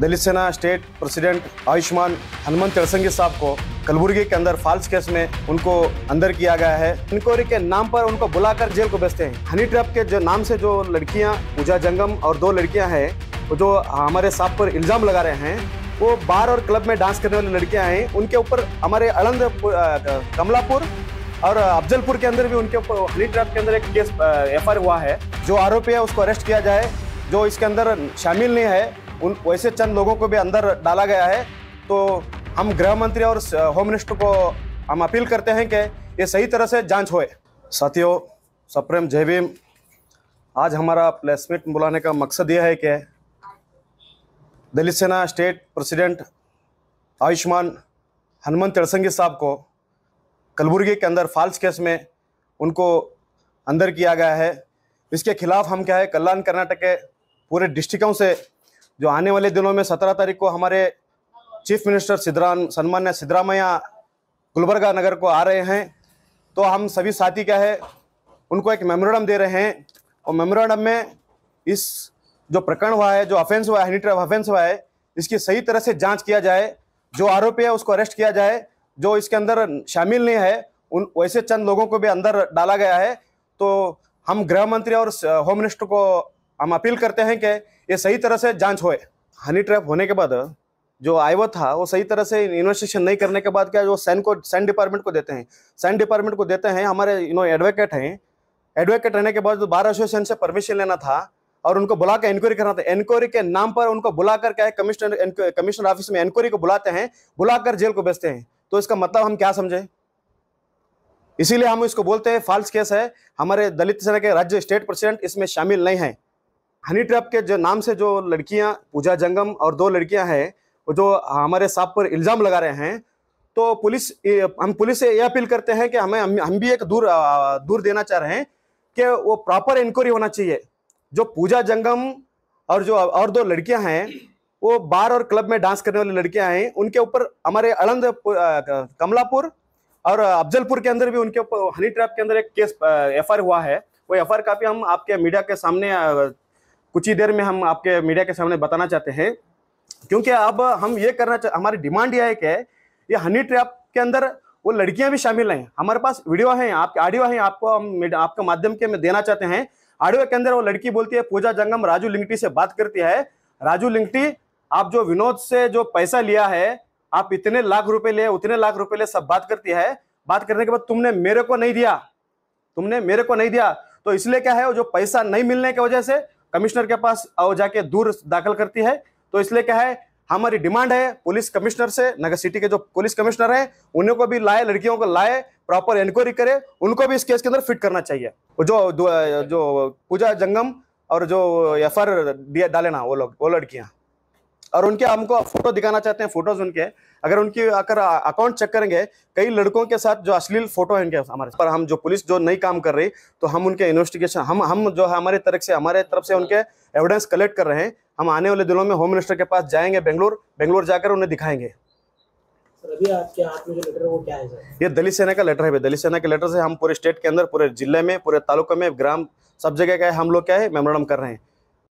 दलित Sena state president Ayushman Hanumant Charsangi साहब को कलबुर्गी के अंदर फाल्स केस में उनको अंदर किया गया है इंक्वायरी के नाम पर उनको बुलाकर जेल को भेजते हैं हनी ट्रैप के जो नाम से जो लड़कियां पूजा जंगम और दो लड़कियां हैं वो जो हमारे साहब पर इल्ज़ाम लगा रहे हैं वो बार और क्लब में डांस करने वाली लड़कियां हैं उनके ऊपर हमारे अलंद कमलापुर और अफजलपुर के अंदर भी उनके ऊपर हनी ट्रैप के अंदर एक केस एफ हुआ है जो आरोपी है उसको अरेस्ट किया जाए जो इसके अंदर शामिल नहीं है उन वैसे चंद लोगों को भी अंदर डाला गया है तो हम गृह मंत्री और होम मिनिस्टर को हम अपील करते हैं कि ये सही तरह से जांच होए साथियों सप्रेम जय भीम आज हमारा प्लेसमेंट बुलाने का मकसद यह है कि दलित सेना स्टेट प्रेसिडेंट आयुष्मान हनुमंत तड़संगी साहब को कलबुर्गी के अंदर फाल्स केस में उनको अंदर किया गया है इसके खिलाफ हम क्या है कल्याण कर्नाटक के पूरे डिस्ट्रिक्टों से जो आने वाले दिनों में सत्रह तारीख को हमारे चीफ मिनिस्टर सिद्धराम सन्मान्य सिद्धरामया गुलबर्गा नगर को आ रहे हैं तो हम सभी साथी क्या है उनको एक मेमोरेंडम दे रहे हैं और मेमोरेंडम में इस जो प्रकरण हुआ है जो ऑफेंस हुआ है ऑफेंस हुआ है इसकी सही तरह से जांच किया जाए जो आरोपी है उसको अरेस्ट किया जाए जो इसके अंदर शामिल नहीं है उन वैसे चंद लोगों को भी अंदर डाला गया है तो हम गृह मंत्री और होम मिनिस्टर को हम अपील करते हैं कि ये सही तरह से जांच होए हनी ट्रैप होने के बाद जो आयो था वो सही तरह से इन्वेस्टिगेशन नहीं करने के बाद क्या जो सैन को सैन डिपार्टमेंट को देते हैं सैन डिपार्टमेंट को देते हैं हमारे यू नो एडवोकेट हैं एडवोकेट रहने के बाद जो बार एसोसिएशन से परमिशन लेना था और उनको बुला कर इंक्वायरी करना था इंक्वायरी के नाम पर उनको बुलाकर क्या है कमिश्नर कमिश्नर ऑफिस में इंक्वायरी को बुलाते हैं बुलाकर जेल को भेजते हैं तो इसका मतलब हम क्या समझे इसीलिए हम इसको बोलते हैं फॉल्स केस है हमारे दलित सेना के राज्य स्टेट प्रेसिडेंट इसमें शामिल नहीं है हनी ट्रैप के जो नाम से जो लड़कियां पूजा जंगम और दो लड़कियां हैं वो जो हमारे साहब पर इल्ज़ाम लगा रहे हैं तो पुलिस हम पुलिस से यह अपील करते हैं कि हमें हम, भी एक दूर दूर देना चाह रहे हैं कि वो प्रॉपर इंक्वायरी होना चाहिए जो पूजा जंगम और जो और दो लड़कियां हैं वो बार और क्लब में डांस करने वाली लड़कियां हैं उनके ऊपर हमारे अलंद कमलापुर और अफजलपुर के अंदर भी उनके ऊपर हनी ट्रैप के अंदर एक केस एफ हुआ है वो एफ काफी हम आपके मीडिया के सामने कुछ ही देर में हम आपके मीडिया के सामने बताना चाहते हैं क्योंकि अब हम ये करना चाह हमारी डिमांड यह है कि ये हनी ट्रैप के अंदर वो लड़कियां भी शामिल हैं हमारे पास वीडियो है आपके ऑडियो है आपको हम आपके माध्यम के में देना चाहते हैं ऑडियो के अंदर वो लड़की बोलती है पूजा जंगम राजू लिंगटी से बात करती है राजू लिंगटी आप जो विनोद से जो पैसा लिया है आप इतने लाख रुपए लिए उतने लाख रुपए लिए सब बात करती है बात करने के बाद तुमने मेरे को नहीं दिया तुमने मेरे को नहीं दिया तो इसलिए क्या है वो जो पैसा नहीं मिलने की वजह से कमिश्नर के पास और जाके दूर दाखिल करती है तो इसलिए क्या है हमारी डिमांड है पुलिस कमिश्नर से नगर सिटी के जो पुलिस कमिश्नर हैं उन्हें को भी लाए लड़कियों को लाए प्रॉपर इंक्वायरी करे उनको भी इस केस के अंदर फिट करना चाहिए जो जो पूजा जंगम और जो एफ आर डाले ना वो लोग वो लड़कियां और उनके हमको फोटो दिखाना चाहते हैं फोटोज उनके अगर उनकी अगर अकाउंट चेक करेंगे कई लड़कों के साथ जो अश्लील फोटो हैं इनके हमारे पर हम जो पुलिस जो नहीं काम कर रही तो हम उनके इन्वेस्टिगेशन हम हम जो है हमारे तरफ से हमारे तरफ से उनके एविडेंस कलेक्ट कर रहे हैं हम आने वाले दिनों में होम मिनिस्टर के पास जाएंगे बेंगलोर बेंगलोर जाकर उन्हें दिखाएंगे ये दलित सेना का लेटर है दलित सेना के लेटर से हम पूरे स्टेट के अंदर पूरे जिले में पूरे तालुका में ग्राम सब जगह का हम लोग क्या है मेमोरेंडम कर रहे हैं